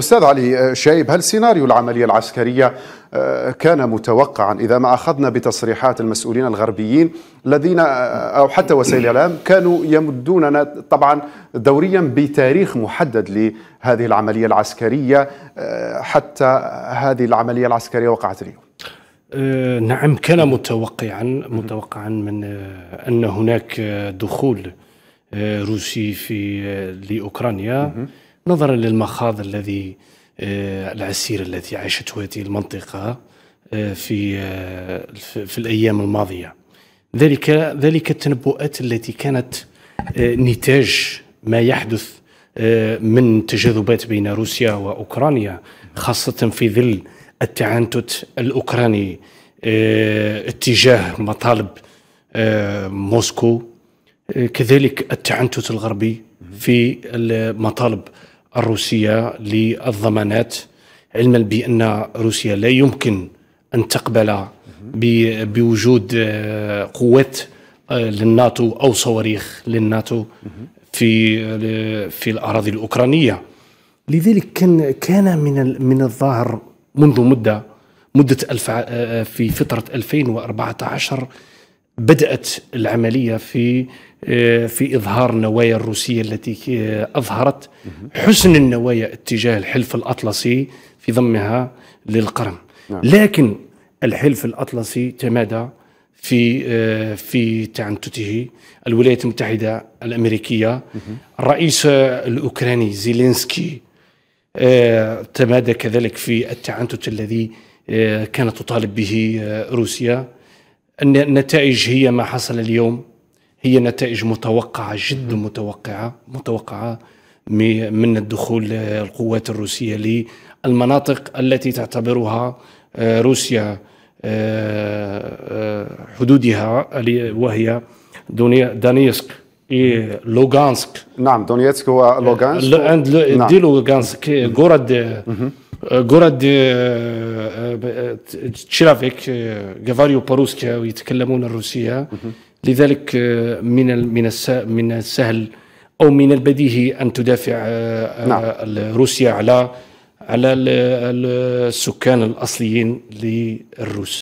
أستاذ علي آه، شايب هل سيناريو العملية العسكرية آه، كان متوقعا إذا ما أخذنا بتصريحات المسؤولين الغربيين الذين آه، أو حتى وسائل الإعلام كانوا يمدوننا طبعا دوريا بتاريخ محدد لهذه العملية العسكرية حتى هذه العملية العسكرية وقعت اليوم نعم كان متوقعا متوقعا من أن هناك دخول روسي في لأوكرانيا نظرا للمخاض الذي آه، العسير التي عاشته هذه المنطقة آه، في آه، في الأيام الماضية ذلك ذلك التنبؤات التي كانت نتاج ما يحدث من تجاذبات بين روسيا وأوكرانيا خاصة في ظل التعنتت الأوكراني اتجاه مطالب موسكو كذلك التعنتت الغربي في مطالب الروسيه للضمانات علما بان روسيا لا يمكن ان تقبل بوجود آه، قوات آه، للناتو او صواريخ للناتو في آه، في الاراضي الاوكرانيه لذلك كان كان من من الظاهر منذ مده مده في فتره 2014 بدات العمليه في آه، في اظهار النوايا الروسيه التي آه، اظهرت حسن النوايا اتجاه الحلف الاطلسي في ضمها للقرم نعم. لكن الحلف الاطلسي تمادى في آه، في تعنتته الولايات المتحده الامريكيه الرئيس الاوكراني زيلينسكي تمادى كذلك في التعنت الذي كانت تطالب به روسيا النتائج هي ما حصل اليوم هي نتائج متوقعة جدا متوقعة متوقعة من الدخول القوات الروسية للمناطق التي تعتبرها آه، روسيا آه، آه، حدودها وهي دانيسك إيه، لوغانسك نعم دونيتسك هو لوغانسك عند نعم. دي لوغانسك إيه، غورد قرد تشرافيك جافاريو باروسكا ويتكلمون الروسية لذلك من من من السهل أو من البديهي أن تدافع نعم. روسيا على على السكان الأصليين للروس